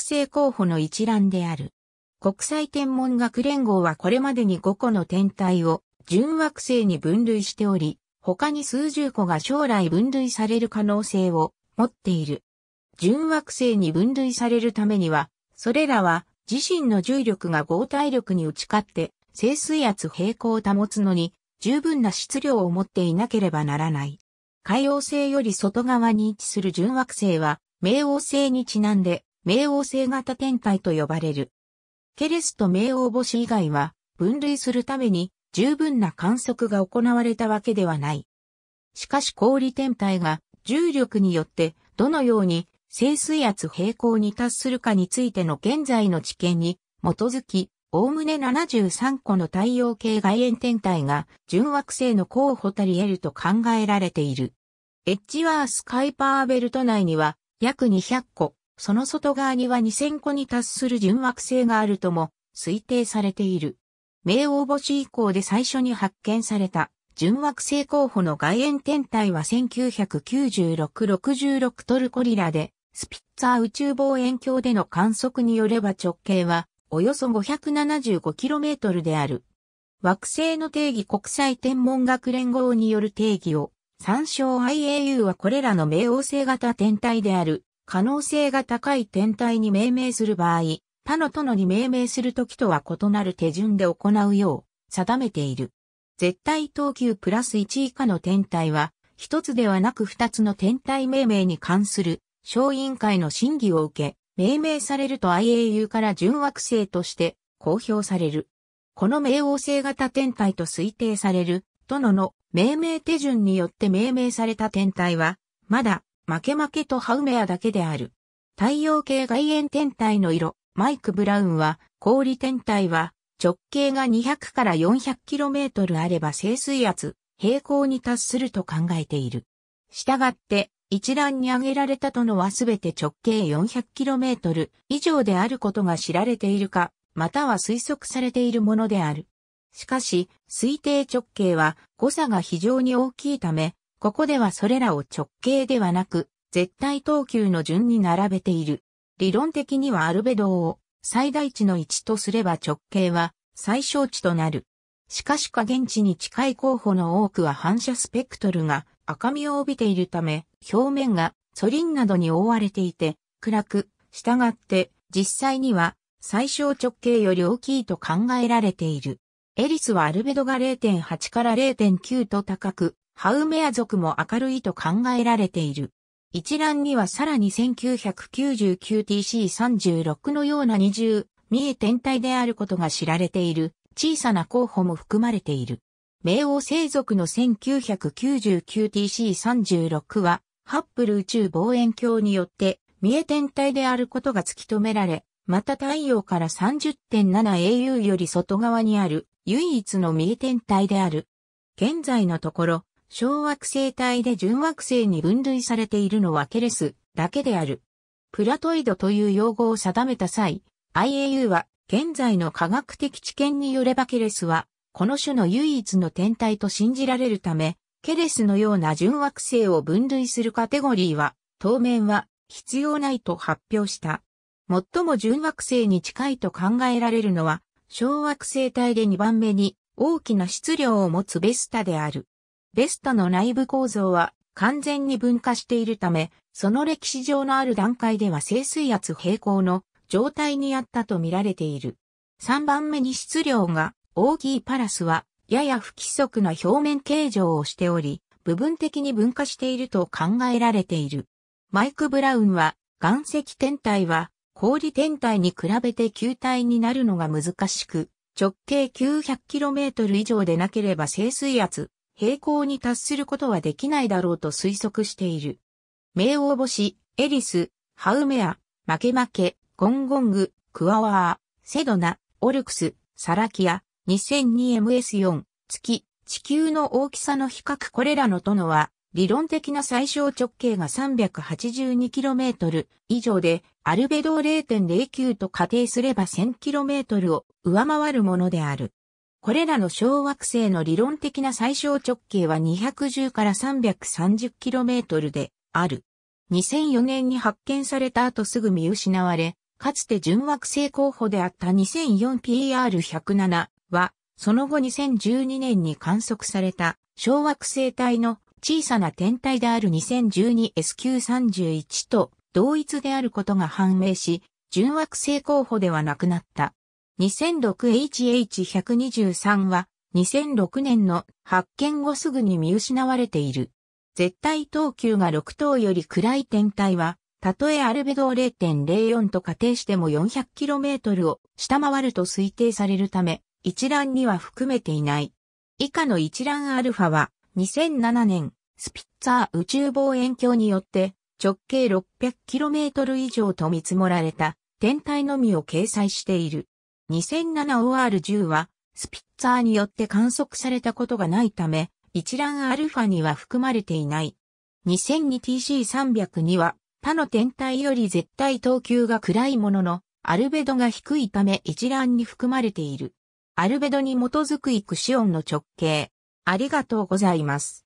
成候補の一覧である。国際天文学連合はこれまでに5個の天体を純惑星に分類しており、他に数十個が将来分類される可能性を持っている。純惑星に分類されるためには、それらは自身の重力が合体力に打ち勝って、静水圧平衡を保つのに、十分な質量を持っていなければならない。海王星より外側に位置する純惑星は、冥王星にちなんで、冥王星型天体と呼ばれる。ケレスと冥王星以外は分類するために十分な観測が行われたわけではない。しかし氷天体が重力によってどのように静水圧平行に達するかについての現在の知見に基づき、おおむね73個の太陽系外縁天体が純惑星の候補たり得ると考えられている。エッジワース・カイパーベルト内には約200個、その外側には2000個に達する純惑星があるとも推定されている。冥王星以降で最初に発見された純惑星候補の外縁天体は1996-66トルコリラで、スピッツァー宇宙望遠鏡での観測によれば直径はおよそ 575km である。惑星の定義国際天文学連合による定義を参照 IAU はこれらの冥王星型天体である可能性が高い天体に命名する場合、他の殿に命名するときとは異なる手順で行うよう定めている。絶対等級プラス1以下の天体は、一つではなく二つの天体命名に関する小委員会の審議を受け、命名されると IAU から準惑星として公表される。この冥王星型天体と推定される、殿の命名手順によって命名された天体は、まだ負け負けとハウメアだけである。太陽系外縁天体の色、マイク・ブラウンは、氷天体は、直径が200から 400km あれば静水圧、平行に達すると考えている。したがって、一覧に挙げられたとのはすべて直径 400km 以上であることが知られているか、または推測されているものである。しかし、推定直径は誤差が非常に大きいため、ここではそれらを直径ではなく、絶対等級の順に並べている。理論的にはアルベドを最大値の1とすれば直径は最小値となる。しかし下限値に近い候補の多くは反射スペクトルが赤みを帯びているため、表面がソリンなどに覆われていて、暗く、従って実際には最小直径より大きいと考えられている。エリスはアルベドが0.8から0.9と高く、ハウメア族も明るいと考えられている。一覧にはさらに 1999TC36 のような二重、三重天体であることが知られている小さな候補も含まれている。冥王星族の 1999TC36 は、ハッブル宇宙望遠鏡によって三重天体であることが突き止められ、また太陽から 30.7au より外側にある唯一の三重天体である。現在のところ、小惑星帯で準惑星に分類されているのはケレスだけである。プラトイドという用語を定めた際、IAU は現在の科学的知見によればケレスはこの種の唯一の天体と信じられるため、ケレスのような準惑星を分類するカテゴリーは当面は必要ないと発表した。最も準惑星に近いと考えられるのは小惑星帯で2番目に大きな質量を持つベスタである。ベスタの内部構造は完全に分化しているため、その歴史上のある段階では静水圧平行の状態にあったと見られている。3番目に質量が大きいパラスはやや不規則な表面形状をしており、部分的に分化していると考えられている。マイク・ブラウンは、岩石天体は氷天体に比べて球体になるのが難しく、直径 900km 以上でなければ静水圧平行に達することはできないだろうと推測している。名王星、エリス、ハウメア、マケマケ、ゴンゴング、クワワー、セドナ、オルクス、サラキア、2002ms4、月、地球の大きさの比較これらのとのは、理論的な最小直径が 382km 以上で、アルベドを0.09と仮定すれば 1000km を上回るものである。これらの小惑星の理論的な最小直径は210から 330km である。2004年に発見された後すぐ見失われ、かつて準惑星候補であった 2004PR107 は、その後2012年に観測された小惑星帯の小さな天体である 2012SQ31 と同一であることが判明し、準惑星候補ではなくなった。2006HH123 は2006年の発見後すぐに見失われている。絶対等級が6等より暗い天体は、たとえアルベドを0.04と仮定しても 400km を下回ると推定されるため、一覧には含めていない。以下の一覧アルファは、2007年、スピッツァー宇宙望遠鏡によって、直径 600km 以上と見積もられた天体のみを掲載している。2007OR10 は、スピッツァーによって観測されたことがないため、一覧アルファには含まれていない。2002TC300 には、他の天体より絶対等級が暗いものの、アルベドが低いため一覧に含まれている。アルベドに基づくイクシオンの直径。ありがとうございます。